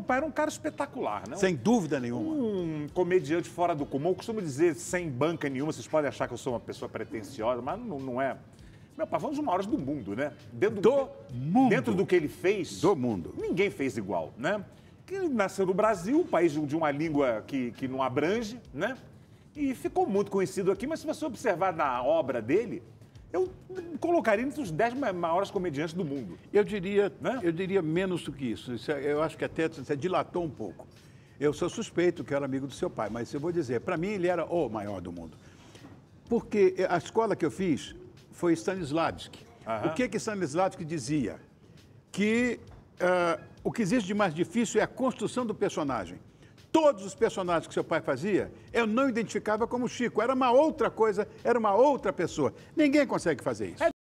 meu pai era um cara espetacular, né? Sem dúvida nenhuma. Um comediante fora do comum. Eu costumo dizer sem banca nenhuma, vocês podem achar que eu sou uma pessoa pretensiosa, mas não, não é. Meu pai foi um dos maiores do mundo, né? Dentro do, mundo. Dentro do que ele fez. Do mundo. Ninguém fez igual, né? Ele nasceu no Brasil, um país de uma língua que, que não abrange, né? E ficou muito conhecido aqui, mas se você observar na obra dele, eu colocaria entre os dez maiores comediantes do mundo. Eu diria, né? eu diria menos do que isso. isso é, eu acho que até você é, dilatou um pouco. Eu sou suspeito que eu era amigo do seu pai, mas eu vou dizer, para mim ele era o maior do mundo. Porque eh, a escola que eu fiz foi Stanislavski. Uhum. O que que Stanislavski dizia? Que uh, o que existe de mais difícil é a construção do personagem todos os personagens que seu pai fazia, eu não identificava como Chico. Era uma outra coisa, era uma outra pessoa. Ninguém consegue fazer isso. É